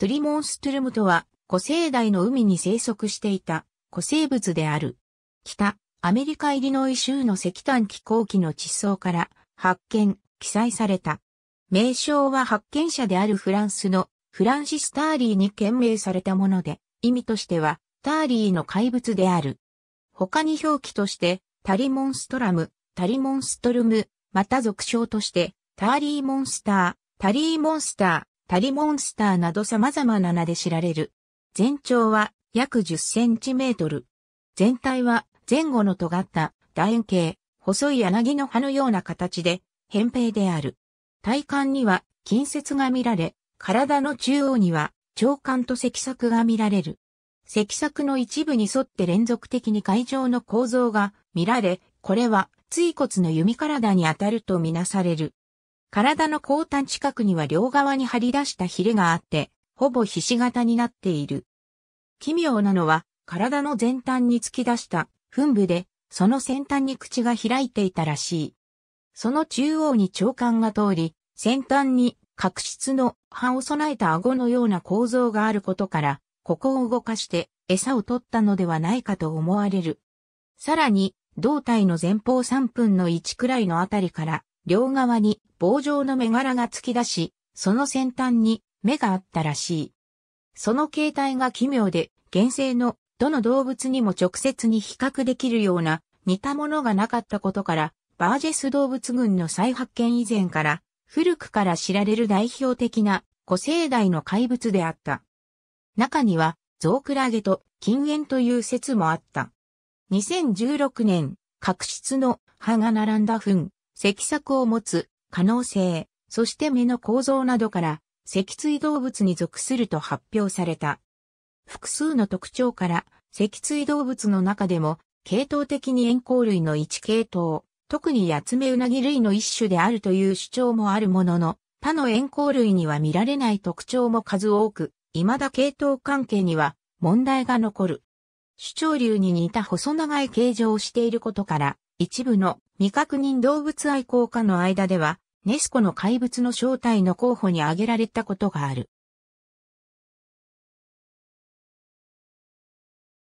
トゥリモンストゥルムとは、古生代の海に生息していた古生物である。北、アメリカイリノイ州の石炭気候期の地層から発見、記載された。名称は発見者であるフランスのフランシス・ターリーに献名されたもので、意味としては、ターリーの怪物である。他に表記として、タリモンストラム、タリモンストルム、また俗称として、ターリーモンスター、タリーモンスター、タリモンスターなど様々な名で知られる。全長は約10センチメートル。全体は前後の尖った楕円形、細い柳の葉のような形で、扁平である。体幹には近接が見られ、体の中央には長官と脊索が見られる。脊索の一部に沿って連続的に海上の構造が見られ、これは椎骨の弓体に当たるとみなされる。体の後端近くには両側に張り出したヒレがあって、ほぼひし形になっている。奇妙なのは、体の前端に突き出した噴部で、その先端に口が開いていたらしい。その中央に長官が通り、先端に角質の歯を備えた顎のような構造があることから、ここを動かして餌を取ったのではないかと思われる。さらに、胴体の前方3分の1くらいのあたりから、両側に棒状の目柄が突き出し、その先端に目があったらしい。その形態が奇妙で、現生のどの動物にも直接に比較できるような似たものがなかったことから、バージェス動物群の再発見以前から、古くから知られる代表的な古生代の怪物であった。中には、ゾウクラゲと金煙という説もあった。2016年、角質の葉が並んだ糞、脊索を持つ可能性、そして目の構造などから、脊椎動物に属すると発表された。複数の特徴から、脊椎動物の中でも、系統的に円光類の一系統、特にヤツメウナギ類の一種であるという主張もあるものの、他の円光類には見られない特徴も数多く、未だ系統関係には問題が残る。主張流に似た細長い形状をしていることから、一部の未確認動物愛好家の間では、ネスコの怪物の正体の候補に挙げられたことがある。